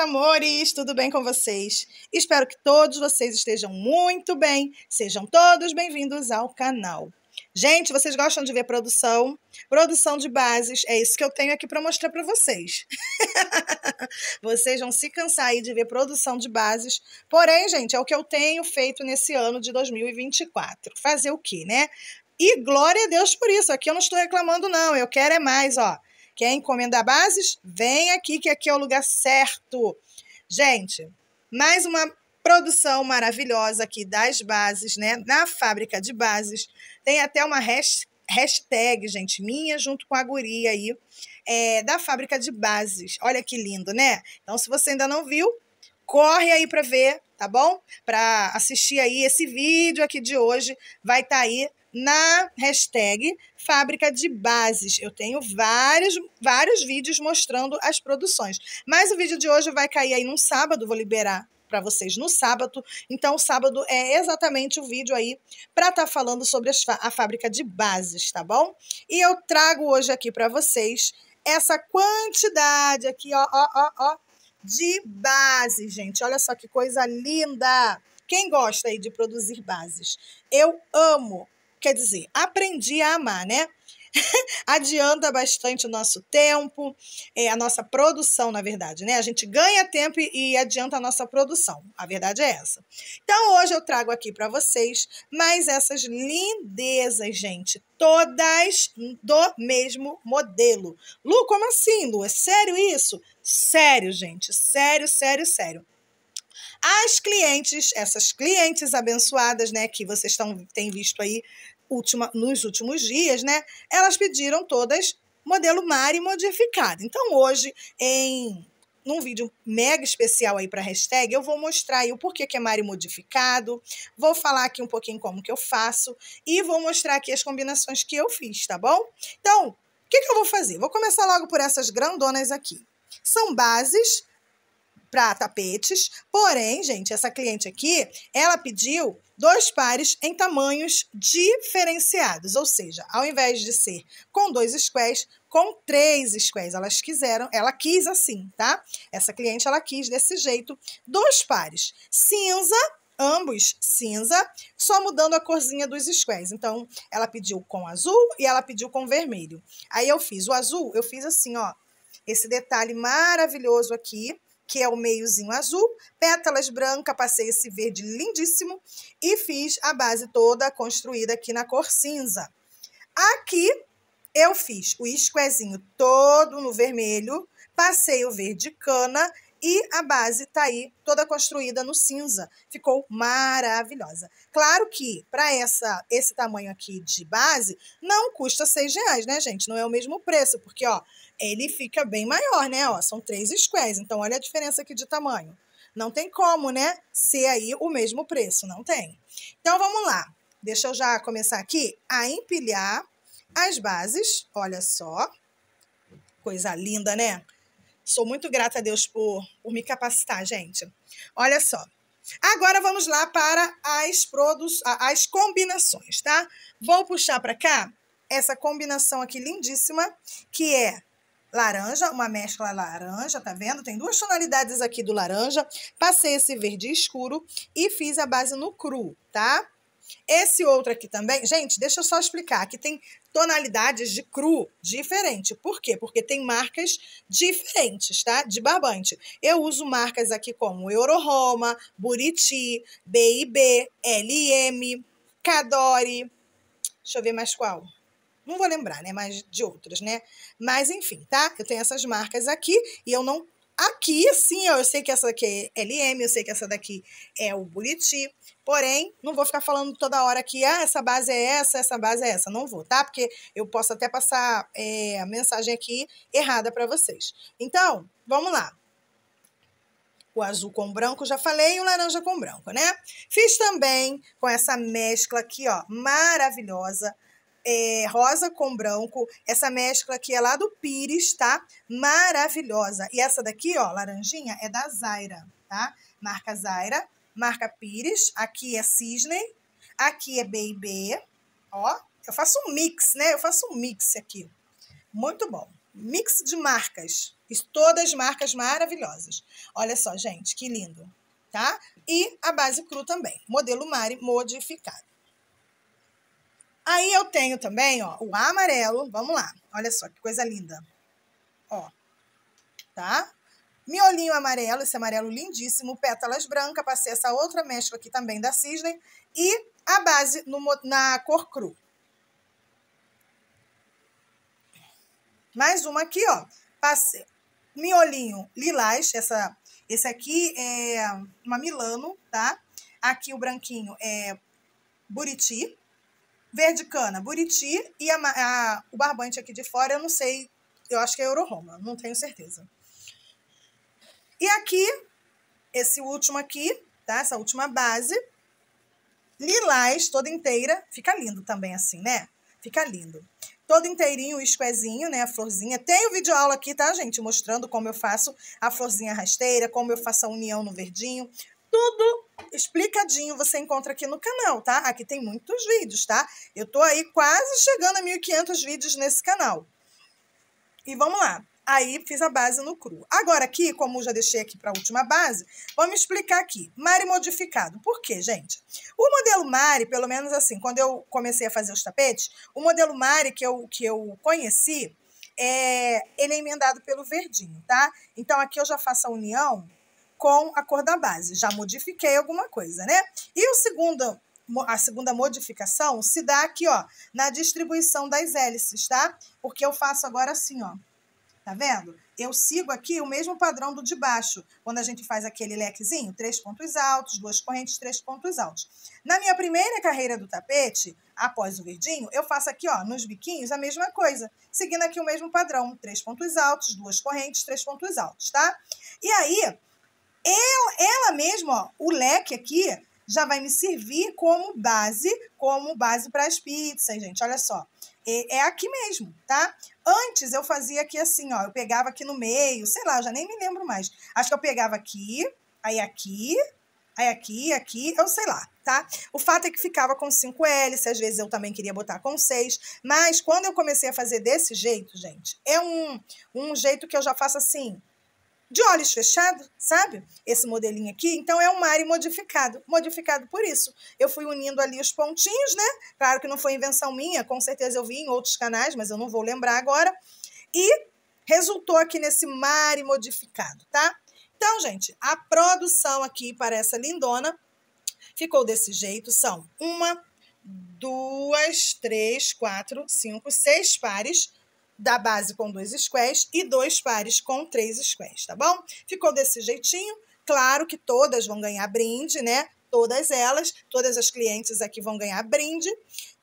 amores, tudo bem com vocês? Espero que todos vocês estejam muito bem. Sejam todos bem-vindos ao canal. Gente, vocês gostam de ver produção? Produção de bases, é isso que eu tenho aqui para mostrar para vocês. vocês vão se cansar aí de ver produção de bases. Porém, gente, é o que eu tenho feito nesse ano de 2024. Fazer o quê, né? E glória a Deus por isso. Aqui eu não estou reclamando não. Eu quero é mais, ó. Quer encomendar bases? Vem aqui, que aqui é o lugar certo. Gente, mais uma produção maravilhosa aqui das bases, né? Na fábrica de bases. Tem até uma hashtag, gente, minha junto com a guria aí, é, da fábrica de bases. Olha que lindo, né? Então, se você ainda não viu, corre aí para ver, tá bom? Para assistir aí esse vídeo aqui de hoje, vai estar tá aí na hashtag Fábrica de Bases. Eu tenho vários, vários vídeos mostrando as produções. Mas o vídeo de hoje vai cair aí num sábado, vou liberar para vocês no sábado. Então, sábado é exatamente o vídeo aí para estar tá falando sobre a fábrica de bases, tá bom? E eu trago hoje aqui para vocês essa quantidade aqui, ó, ó, ó, ó, de base, gente. Olha só que coisa linda! Quem gosta aí de produzir bases? Eu amo Quer dizer, aprendi a amar, né? Adianta bastante o nosso tempo, é, a nossa produção, na verdade, né? A gente ganha tempo e, e adianta a nossa produção. A verdade é essa. Então, hoje eu trago aqui para vocês mais essas lindezas, gente. Todas do mesmo modelo. Lu, como assim, Lu? É sério isso? Sério, gente. Sério, sério, sério. As clientes, essas clientes abençoadas, né, que vocês têm visto aí última, nos últimos dias, né, elas pediram todas modelo Mari modificado. Então, hoje, em num vídeo mega especial aí para hashtag, eu vou mostrar aí o porquê que é Mari modificado, vou falar aqui um pouquinho como que eu faço e vou mostrar aqui as combinações que eu fiz, tá bom? Então, o que, que eu vou fazer? Vou começar logo por essas grandonas aqui. São bases para tapetes, porém, gente, essa cliente aqui, ela pediu dois pares em tamanhos diferenciados, ou seja, ao invés de ser com dois squares, com três squares. Elas quiseram, ela quis assim, tá? Essa cliente ela quis desse jeito, dois pares, cinza ambos cinza, só mudando a corzinha dos squares. Então, ela pediu com azul e ela pediu com vermelho. Aí eu fiz o azul, eu fiz assim, ó, esse detalhe maravilhoso aqui, que é o meiozinho azul, pétalas branca, passei esse verde lindíssimo e fiz a base toda construída aqui na cor cinza. Aqui eu fiz o esquezinho todo no vermelho, passei o verde cana e a base tá aí toda construída no cinza. Ficou maravilhosa. Claro que para essa esse tamanho aqui de base não custa seis reais, né, gente? Não é o mesmo preço, porque ó, ele fica bem maior, né? Ó, são três squares. Então olha a diferença aqui de tamanho. Não tem como, né? Ser aí o mesmo preço, não tem. Então vamos lá. Deixa eu já começar aqui a empilhar as bases. Olha só. Coisa linda, né? Sou muito grata a Deus por, por me capacitar, gente. Olha só. Agora vamos lá para as, produ as combinações, tá? Vou puxar para cá essa combinação aqui lindíssima, que é laranja, uma mescla laranja, tá vendo? Tem duas tonalidades aqui do laranja. Passei esse verde escuro e fiz a base no cru, tá? Esse outro aqui também, gente, deixa eu só explicar, que tem tonalidades de cru diferente. Por quê? Porque tem marcas diferentes, tá? De barbante. Eu uso marcas aqui como Euroroma, Buriti, B&B, LM, Cadore, deixa eu ver mais qual não vou lembrar, né? Mas de outras, né? Mas enfim, tá? Eu tenho essas marcas aqui e eu não Aqui, sim, eu sei que essa daqui é LM, eu sei que essa daqui é o Buriti. Porém, não vou ficar falando toda hora que ah, essa base é essa, essa base é essa. Não vou, tá? Porque eu posso até passar é, a mensagem aqui errada para vocês. Então, vamos lá. O azul com branco, já falei, e o laranja com branco, né? Fiz também com essa mescla aqui, ó, maravilhosa é, rosa com branco. Essa mescla aqui é lá do Pires, tá? Maravilhosa. E essa daqui, ó, laranjinha, é da Zaira, tá? Marca Zaira, marca Pires. Aqui é Cisne, aqui é Baby ó. Eu faço um mix, né? Eu faço um mix aqui. Muito bom. Mix de marcas. Todas marcas maravilhosas. Olha só, gente, que lindo, tá? E a base cru também. Modelo Mari modificado. Aí eu tenho também, ó, o amarelo. Vamos lá. Olha só que coisa linda. Ó. Tá? Miolinho amarelo, esse amarelo lindíssimo, pétalas brancas, passei essa outra mescla aqui também da Cisne e a base no, na cor cru. Mais uma aqui, ó. Passei miolinho lilás, essa, esse aqui é uma Milano, tá? Aqui o branquinho é Buriti, verde cana, buriti e a, a, o barbante aqui de fora, eu não sei, eu acho que é Euroroma, não tenho certeza. E aqui, esse último aqui, tá? Essa última base, lilás toda inteira, fica lindo também assim, né? Fica lindo. Todo inteirinho, o esquezinho, né? A florzinha. Tem o vídeo aula aqui, tá, gente? Mostrando como eu faço a florzinha rasteira, como eu faço a união no verdinho, tudo explicadinho você encontra aqui no canal, tá? Aqui tem muitos vídeos, tá? Eu tô aí quase chegando a 1.500 vídeos nesse canal. E vamos lá. Aí fiz a base no cru. Agora aqui, como já deixei aqui para a última base, vamos explicar aqui. Mari modificado. Por quê, gente? O modelo Mari, pelo menos assim, quando eu comecei a fazer os tapetes, o modelo Mari que eu, que eu conheci, é, ele é emendado pelo verdinho, tá? Então aqui eu já faço a união com a cor da base. Já modifiquei alguma coisa, né? E o segundo, a segunda modificação se dá aqui, ó, na distribuição das hélices, tá? Porque eu faço agora assim, ó. Tá vendo? Eu sigo aqui o mesmo padrão do de baixo, quando a gente faz aquele lequezinho, três pontos altos, duas correntes, três pontos altos. Na minha primeira carreira do tapete, após o verdinho, eu faço aqui, ó, nos biquinhos, a mesma coisa, seguindo aqui o mesmo padrão, três pontos altos, duas correntes, três pontos altos, tá? E aí, ela, ela mesma, ó, o leque aqui, já vai me servir como base, como base para as pizzas, gente. Olha só. É, é, aqui mesmo, tá? Antes eu fazia aqui assim, ó. Eu pegava aqui no meio, sei lá, eu já nem me lembro mais. Acho que eu pegava aqui, aí aqui, aí aqui, aqui, eu sei lá, tá? O fato é que ficava com 5 hélices, às vezes eu também queria botar com 6. Mas quando eu comecei a fazer desse jeito, gente, é um, um jeito que eu já faço assim de olhos fechados, sabe? Esse modelinho aqui. Então, é um Mari modificado. Modificado por isso. Eu fui unindo ali os pontinhos, né? Claro que não foi invenção minha, com certeza eu vi em outros canais, mas eu não vou lembrar agora. E resultou aqui nesse Mari modificado, tá? Então, gente, a produção aqui para essa lindona ficou desse jeito. São uma, duas, três, quatro, cinco, seis pares da base com dois squares e dois pares com três squares, tá bom? Ficou desse jeitinho. Claro que todas vão ganhar brinde, né? Todas elas, todas as clientes aqui vão ganhar brinde.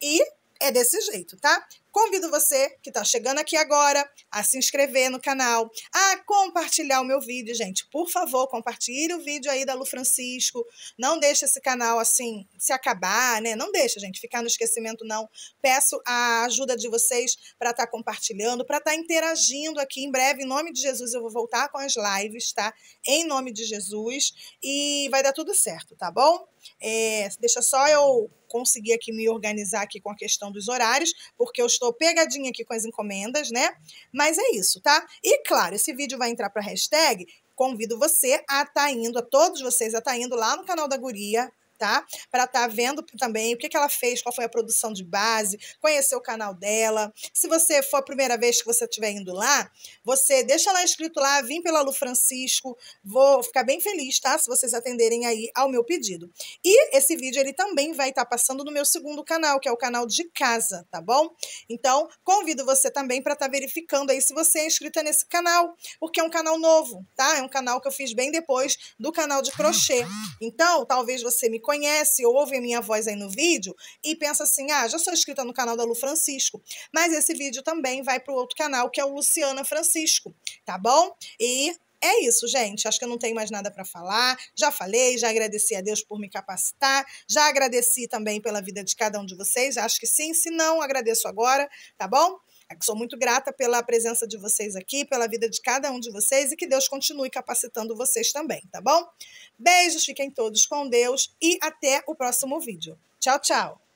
E é desse jeito, tá? Convido você que está chegando aqui agora a se inscrever no canal, a compartilhar o meu vídeo, gente. Por favor, compartilhe o vídeo aí da Lu Francisco. Não deixe esse canal assim se acabar, né? Não deixa, gente, ficar no esquecimento, não. Peço a ajuda de vocês para estar tá compartilhando, para estar tá interagindo aqui. Em breve, em nome de Jesus, eu vou voltar com as lives, tá? Em nome de Jesus. E vai dar tudo certo, tá bom? É, deixa só eu conseguir aqui me organizar aqui com a questão dos horários, porque eu estou pegadinha aqui com as encomendas, né? Mas é isso, tá? E claro, esse vídeo vai entrar para hashtag. Convido você a estar tá indo, a todos vocês a estar tá indo lá no canal da Guria, tá? Para estar tá vendo também o que, que ela fez, qual foi a produção de base, conhecer o canal dela. Se você for a primeira vez que você estiver indo lá, você deixa lá escrito lá, vim pela Lu Francisco, vou ficar bem feliz, tá? Se vocês atenderem aí ao meu pedido. E esse vídeo ele também vai estar tá passando no meu segundo canal, que é o canal de casa, tá bom? Então, convido você também para estar tá verificando aí se você é inscrita nesse canal, porque é um canal novo, tá? É um canal que eu fiz bem depois do canal de crochê. Ah. Então, talvez você me conhece, ouve a minha voz aí no vídeo e pensa assim: ah, já sou inscrita no canal da Lu Francisco. Mas esse vídeo também vai para o outro canal, que é o Luciana Francisco, tá bom? E é isso, gente. Acho que eu não tenho mais nada para falar. Já falei, já agradeci a Deus por me capacitar, já agradeci também pela vida de cada um de vocês. Acho que sim, se não, agradeço agora, tá bom? É sou muito grata pela presença de vocês aqui, pela vida de cada um de vocês e que Deus continue capacitando vocês também, tá bom? Beijos, fiquem todos com Deus e até o próximo vídeo. Tchau, tchau!